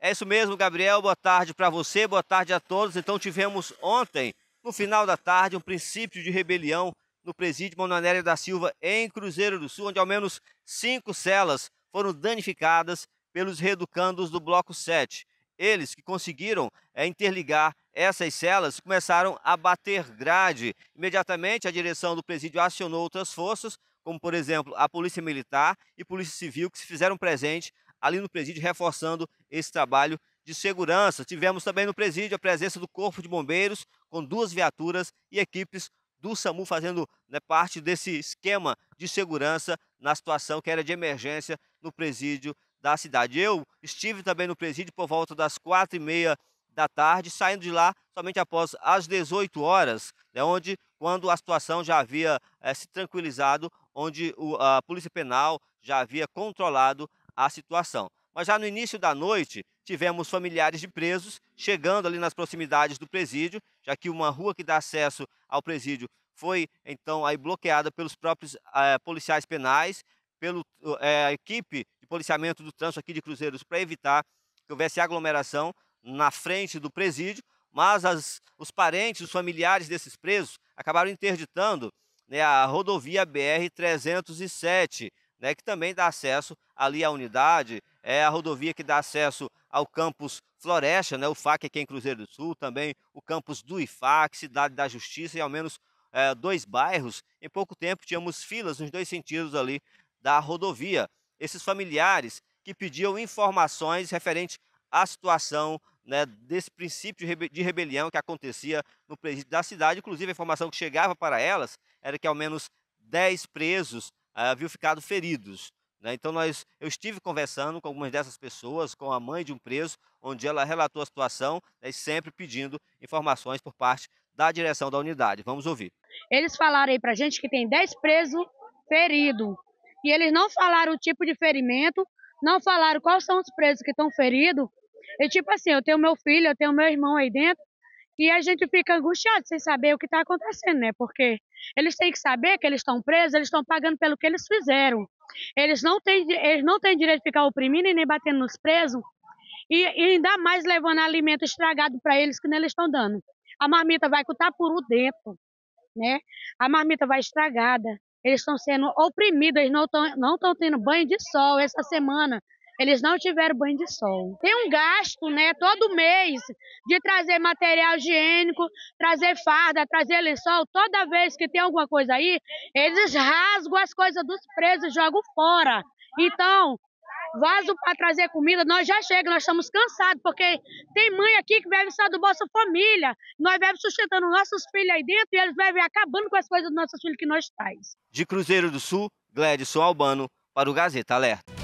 É isso mesmo, Gabriel. Boa tarde para você, boa tarde a todos. Então, tivemos ontem, no final da tarde, um princípio de rebelião no presídio Monanéria da Silva, em Cruzeiro do Sul, onde ao menos cinco celas foram danificadas pelos reeducandos do Bloco 7. Eles que conseguiram é, interligar essas celas começaram a bater grade. Imediatamente, a direção do presídio acionou outras forças, como por exemplo a Polícia Militar e Polícia Civil, que se fizeram presente ali no presídio, reforçando esse trabalho de segurança. Tivemos também no presídio a presença do Corpo de Bombeiros, com duas viaturas e equipes do SAMU fazendo né, parte desse esquema de segurança na situação que era de emergência no presídio da cidade. Eu estive também no presídio por volta das quatro e meia da tarde, saindo de lá somente após as 18 horas, né, onde quando a situação já havia é, se tranquilizado, onde o, a Polícia Penal já havia controlado a situação. Mas já no início da noite, tivemos familiares de presos chegando ali nas proximidades do presídio, já que uma rua que dá acesso ao presídio foi então aí bloqueada pelos próprios eh, policiais penais, pela eh, equipe de policiamento do trânsito aqui de Cruzeiros para evitar que houvesse aglomeração na frente do presídio, mas as, os parentes, os familiares desses presos acabaram interditando né, a rodovia BR 307 né, que também dá acesso ali à unidade, é a rodovia que dá acesso ao campus Floresta, né, o FAC aqui em Cruzeiro do Sul, também o campus do IFAC, Cidade da Justiça e ao menos é, dois bairros. Em pouco tempo tínhamos filas nos dois sentidos ali da rodovia. Esses familiares que pediam informações referente à situação né, desse princípio de rebelião que acontecia no presídio da cidade. Inclusive, a informação que chegava para elas era que ao menos 10 presos haviam ficado feridos. Né? Então, nós, eu estive conversando com algumas dessas pessoas, com a mãe de um preso, onde ela relatou a situação né, sempre pedindo informações por parte da direção da unidade. Vamos ouvir. Eles falaram aí para gente que tem 10 presos feridos. E eles não falaram o tipo de ferimento, não falaram quais são os presos que estão feridos. E tipo assim, eu tenho meu filho, eu tenho meu irmão aí dentro, e a gente fica angustiado sem saber o que está acontecendo, né? Porque eles têm que saber que eles estão presos, eles estão pagando pelo que eles fizeram. Eles não têm, eles não têm direito de ficar oprimindo e nem batendo nos presos. E, e ainda mais levando alimento estragado para eles que nem eles estão dando. A marmita vai com o tapuru dentro, né? A marmita vai estragada. Eles estão sendo oprimidos, eles não estão não tendo banho de sol essa semana eles não tiveram banho de sol. Tem um gasto, né, todo mês, de trazer material higiênico, trazer farda, trazer lençol. Toda vez que tem alguma coisa aí, eles rasgam as coisas dos presos e jogam fora. Então, vaso para trazer comida, nós já chega, nós estamos cansados, porque tem mãe aqui que vive só do Bolsa Família, nós vivemos sustentando nossos filhos aí dentro e eles vivem acabando com as coisas dos nossos filhos que nós traz. De Cruzeiro do Sul, Gladson Albano, para o Gazeta Alerta.